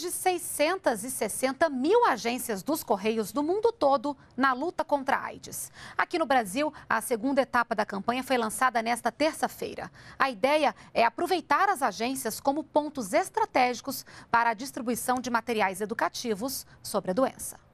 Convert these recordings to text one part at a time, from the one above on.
de 660 mil agências dos Correios do mundo todo na luta contra a AIDS. Aqui no Brasil, a segunda etapa da campanha foi lançada nesta terça-feira. A ideia é aproveitar as agências como pontos estratégicos para a distribuição de materiais educativos sobre a doença.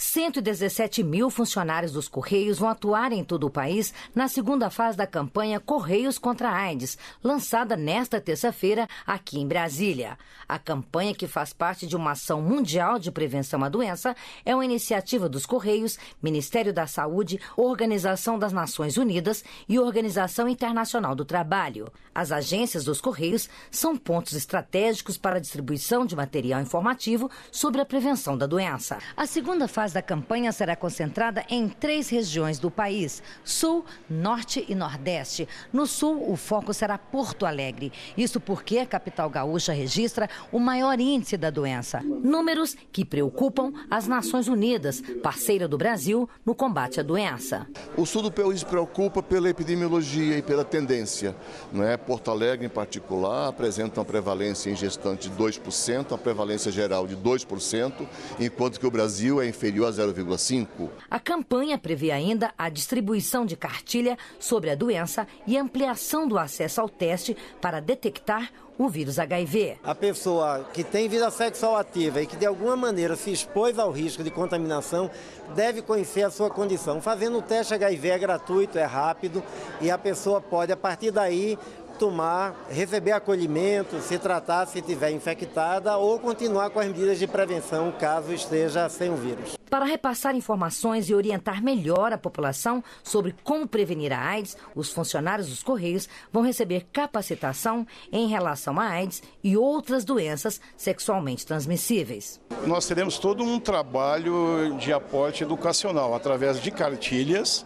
117 mil funcionários dos Correios vão atuar em todo o país na segunda fase da campanha Correios contra a AIDS, lançada nesta terça-feira aqui em Brasília. A campanha, que faz parte de uma ação mundial de prevenção à doença, é uma iniciativa dos Correios, Ministério da Saúde, Organização das Nações Unidas e Organização Internacional do Trabalho. As agências dos Correios são pontos estratégicos para a distribuição de material informativo sobre a prevenção da doença. A segunda fase da campanha será concentrada em três regiões do país: Sul, Norte e Nordeste. No Sul, o foco será Porto Alegre. Isso porque a capital gaúcha registra o maior índice da doença. Números que preocupam as Nações Unidas, parceira do Brasil no combate à doença. O sul do país preocupa pela epidemiologia e pela tendência. Não é? Porto Alegre, em particular, apresenta uma prevalência em gestante de 2%, a prevalência geral de 2%, enquanto que o Brasil é inferior a 0,5. A campanha prevê ainda a distribuição de cartilha sobre a doença e ampliação do acesso ao teste para detectar o vírus HIV. A pessoa que tem vida sexual ativa e que de alguma maneira se expôs ao risco de contaminação deve conhecer a sua condição. Fazendo o teste HIV é gratuito, é rápido e a pessoa pode, a partir daí, tomar, receber acolhimento, se tratar se estiver infectada ou continuar com as medidas de prevenção caso esteja sem o vírus para repassar informações e orientar melhor a população sobre como prevenir a AIDS, os funcionários dos Correios vão receber capacitação em relação à AIDS e outras doenças sexualmente transmissíveis. Nós teremos todo um trabalho de aporte educacional através de cartilhas,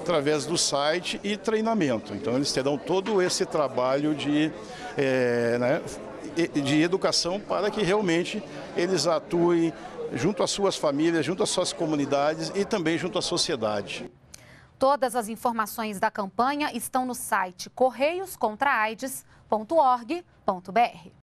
através do site e treinamento. Então, eles terão todo esse trabalho de. É, né, de educação para que realmente eles atuem junto às suas famílias, junto às suas comunidades e também junto à sociedade. Todas as informações da campanha estão no site correioscontraaides.org.br.